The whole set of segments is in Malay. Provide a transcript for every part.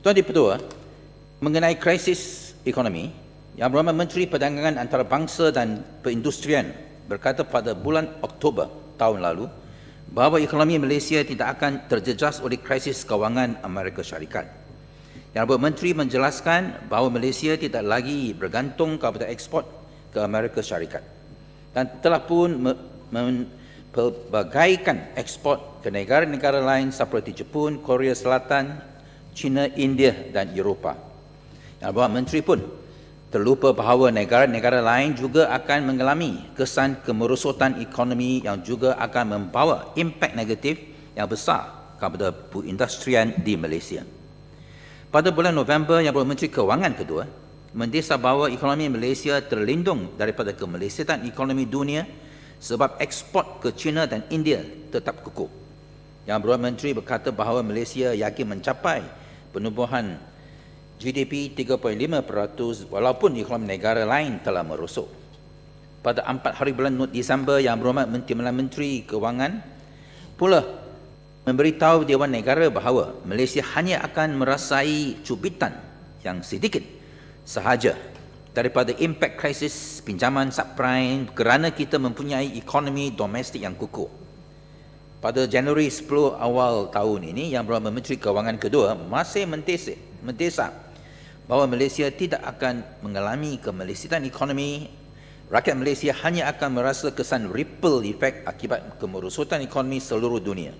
Tuan di Pertua, mengenai krisis ekonomi, Yang Berhormat Menteri Perdagangan Antarabangsa dan Perindustrian berkata pada bulan Oktober tahun lalu bahawa ekonomi Malaysia tidak akan terjejas oleh krisis kewangan Amerika Syarikat. Yang Berhormat Menteri menjelaskan bahawa Malaysia tidak lagi bergantung kepada ekspor ke Amerika Syarikat dan telah pun mempelbagaikan ekspor ke negara-negara lain seperti Jepun, Korea Selatan, China, India dan Eropah. Yang Bapak Menteri pun terlupa bahawa negara-negara lain juga akan mengalami kesan kemerosotan ekonomi yang juga akan membawa impak negatif yang besar kepada perindustrian di Malaysia. Pada bulan November, Yang Bapak Menteri Kewangan kedua mendesak bahawa ekonomi Malaysia terlindung daripada kemelesetan ekonomi dunia sebab ekspor ke China dan India tetap kukuh. Yang Berhormat Menteri berkata bahawa Malaysia yakin mencapai penubuhan GDP 3.5% walaupun ekonomi negara lain telah merosok. Pada empat hari bulan Disember yang berhormat Menteri Malang Menteri Kewangan pula memberitahu Dewan Negara bahawa Malaysia hanya akan merasai cubitan yang sedikit sahaja daripada impak krisis pinjaman subprime kerana kita mempunyai ekonomi domestik yang kukuh pada Januari 10 awal tahun ini yang berhormat Menteri Kewangan kedua masih mentesak, mentesak bahawa Malaysia tidak akan mengalami kemelesetan ekonomi rakyat Malaysia hanya akan merasa kesan ripple effect akibat kemerosotan ekonomi seluruh dunia.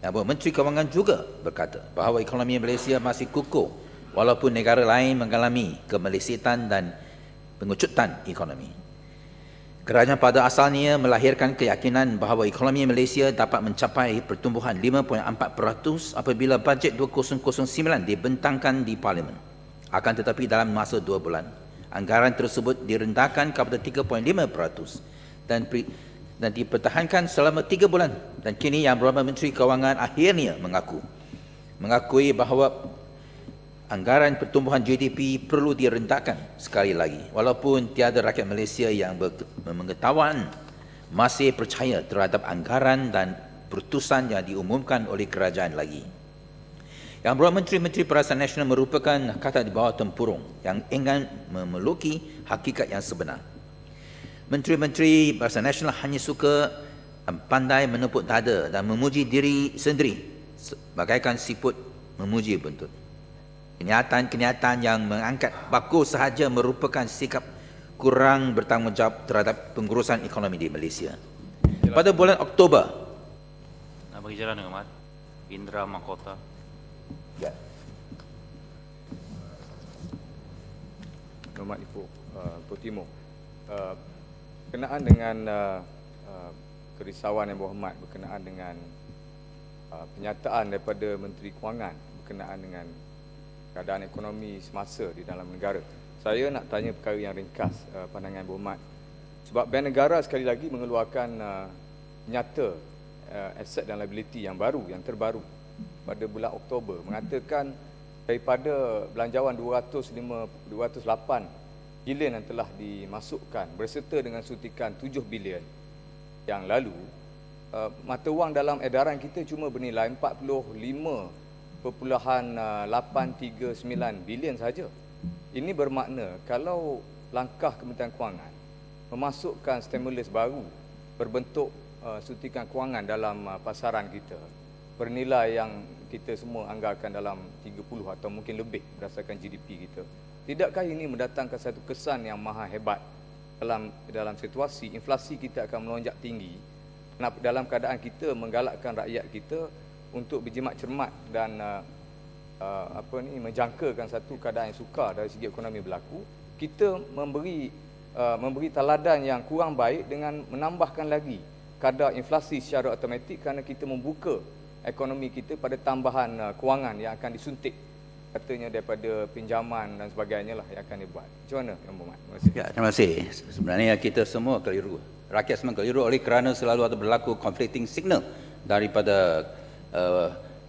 Yang Berhormat Menteri Kewangan juga berkata bahawa ekonomi Malaysia masih kukuh walaupun negara lain mengalami kemelesetan dan pengucutan ekonomi. Kerajaan pada asalnya melahirkan keyakinan bahawa ekonomi Malaysia dapat mencapai pertumbuhan 5.4% apabila bajet 2009 dibentangkan di Parlimen. Akan tetapi dalam masa dua bulan, anggaran tersebut direndahkan kepada 3.5% dan dan dipertahankan selama tiga bulan dan kini Yang Berhormat Menteri Kewangan akhirnya mengaku mengakui bahawa anggaran pertumbuhan GDP perlu direntakkan sekali lagi walaupun tiada rakyat Malaysia yang mengetahuan masih percaya terhadap anggaran dan pertusan yang diumumkan oleh kerajaan lagi. Yang berhormat Menteri-Menteri Perasaan Nasional merupakan kata di bawah tempurung yang ingin memeluki hakikat yang sebenar. Menteri-Menteri Perasaan Nasional hanya suka pandai menepuk dada dan memuji diri sendiri bagaikan siput memuji bentuk. Kenyataan-kenyataan yang mengangkat baku sahaja merupakan sikap kurang bertanggungjawab terhadap pengurusan ekonomi di Malaysia. Pada bulan Oktober. Nak bagi jalan dengan Mat. Indra Makota. Ya. Nama Ibu uh, Putimo. Uh, kenaan dengan uh, uh, kerisauan yang berhormat berkenaan dengan uh, penyataan daripada Menteri Kewangan berkenaan dengan keadaan ekonomi semasa di dalam negara. Saya nak tanya perkara yang ringkas uh, pandangan Bu Sebab Bank Negara sekali lagi mengeluarkan uh, nyata uh, aset dan liability yang baru, yang terbaru pada bulan Oktober mengatakan daripada belanjawan 205, 208 bilion yang telah dimasukkan berserta dengan suntikan 7 bilion yang lalu uh, mata wang dalam edaran kita cuma bernilai 45 839 ah, bilion saja. Ini bermakna kalau langkah Kementerian Kewangan memasukkan stimulus baru berbentuk uh, ah, suntikan kewangan dalam uh, pasaran kita bernilai yang kita semua anggarkan dalam 30 atau mungkin lebih berdasarkan GDP kita. Tidakkah ini mendatangkan satu kesan yang maha hebat dalam dalam situasi inflasi kita akan melonjak tinggi dalam keadaan kita menggalakkan rakyat kita untuk berjimat cermat dan uh, uh, apa ni menjangkakan satu keadaan yang sukar dari segi ekonomi berlaku kita memberi uh, memberi teladan yang kurang baik dengan menambahkan lagi kadar inflasi secara automatik kerana kita membuka ekonomi kita pada tambahan uh, kewangan yang akan disuntik katanya daripada pinjaman dan sebagainya lah yang akan dibuat. Macam mana Yang Berhormat? Terima kasih. Ya, terima kasih. Sebenarnya kita semua keliru. Rakyat semua keliru oleh kerana selalu ada berlaku conflicting signal daripada Eh,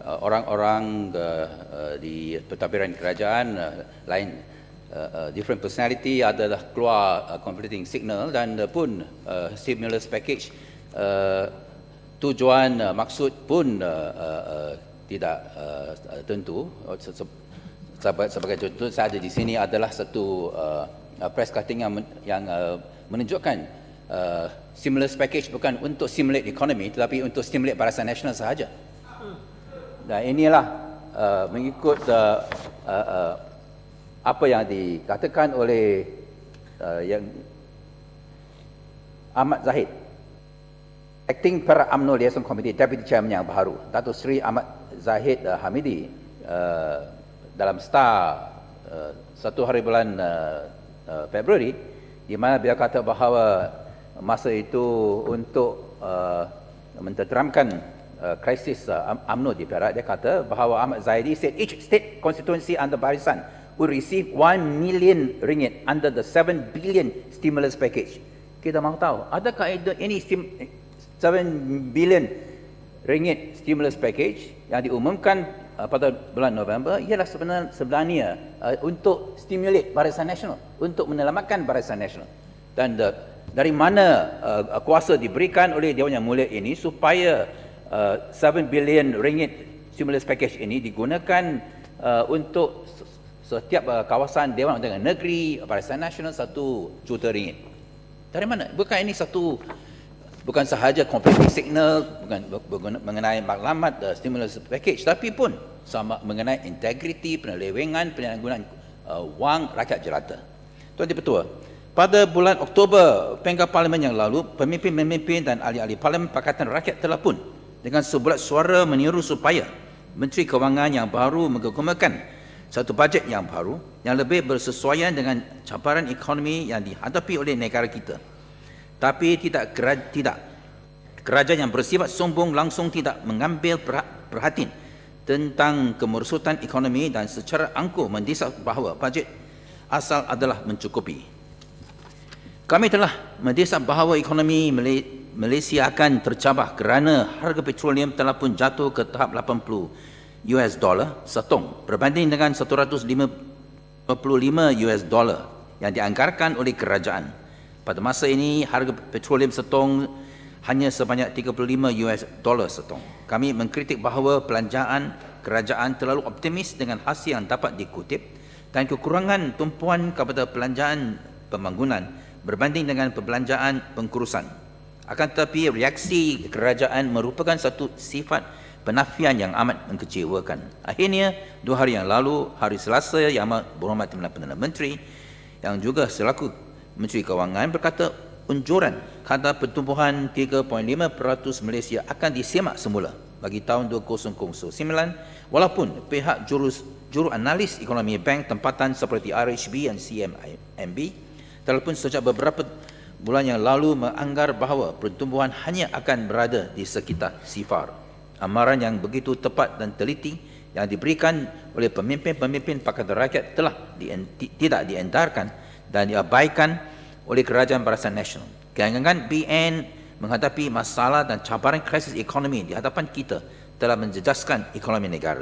eh, orang-orang uh, uh, uh, di pentadbiran kerajaan uh, lain uh, uh, different personality adalah keluar uh, completing signal dan uh, pun uh, stimulus package uh, tujuan uh, maksud pun uh, uh, tidak uh, tentu oh, sebagai contoh saya ada di sini adalah satu uh, press cutting yang, yang uh, menunjukkan uh, stimulus package bukan untuk stimulate economy tetapi untuk stimulate barisan nasional sahaja dan inilah uh, mengikut uh, uh, uh, apa yang dikatakan oleh uh, yang Ahmad Zahid Acting Per UMNO Liaison Committee Deputy Chairman yang baru Datuk Seri Ahmad Zahid uh, Hamidi uh, dalam star uh, satu hari bulan uh, uh, Februari di mana beliau kata bahawa masa itu untuk uh, menteramkan krisis uh, UMNO uh, di Perak, dia kata bahawa Ahmad Zaidi said each state constituency under barisan will receive 1 million ringgit under the 7 billion stimulus package. Kita mahu tahu, adakah ini 7 billion ringgit stimulus package yang diumumkan uh, pada bulan November ialah sebenarnya, sebenarnya uh, untuk stimulate barisan nasional, untuk menyelamatkan barisan nasional. Dan uh, dari mana uh, uh kuasa diberikan oleh Dewan Yang Mulia ini supaya 7 uh, billion ringgit stimulus package ini digunakan uh, untuk setiap uh, kawasan Dewan Undangan Negeri, Barisan Nasional 1 juta ringgit. Dari mana? Bukan ini satu bukan sahaja conflicting signal bukan mengenai maklumat uh, stimulus package tapi pun sama mengenai integriti penyelewengan penyalahgunaan uh, wang rakyat jelata. Tuan Tuan Petua, pada bulan Oktober, pengkap parlimen yang lalu, pemimpin-pemimpin dan ahli-ahli parlimen Pakatan Rakyat telah pun dengan sebulat suara meniru supaya Menteri Kewangan yang baru mengukumkan satu bajet yang baru yang lebih bersesuaian dengan cabaran ekonomi yang dihadapi oleh negara kita. Tapi tidak tidak kerajaan yang bersifat sombong langsung tidak mengambil perhatian tentang kemerosotan ekonomi dan secara angkuh mendesak bahawa bajet asal adalah mencukupi. Kami telah mendesak bahawa ekonomi Malaysia Malaysia akan tercabar kerana harga petroleum telah pun jatuh ke tahap 80 US dollar setong berbanding dengan 155 US dollar yang dianggarkan oleh kerajaan. Pada masa ini harga petroleum setong hanya sebanyak 35 US dollar setong. Kami mengkritik bahawa pelanjaan kerajaan terlalu optimis dengan hasil yang dapat dikutip dan kekurangan tumpuan kepada pelanjaan pembangunan berbanding dengan perbelanjaan pengurusan. Akan tetapi reaksi kerajaan merupakan satu sifat penafian yang amat mengecewakan. Akhirnya, dua hari yang lalu, hari Selasa, Yang Amat Berhormat Timbalan Perdana Menteri, yang juga selaku Menteri Kewangan berkata, unjuran kata pertumbuhan 3.5% Malaysia akan disemak semula bagi tahun 2009 walaupun pihak jurus juru analis ekonomi bank tempatan seperti RHB dan CMMB telah pun sejak beberapa bulan yang lalu menganggar bahawa pertumbuhan hanya akan berada di sekitar Sifar. Amaran yang begitu tepat dan teliti yang diberikan oleh pemimpin-pemimpin Pakatan Rakyat telah dienti, tidak dientarkan dan diabaikan oleh Kerajaan Barisan Nasional. Gangangan BN menghadapi masalah dan cabaran krisis ekonomi di hadapan kita telah menjejaskan ekonomi negara.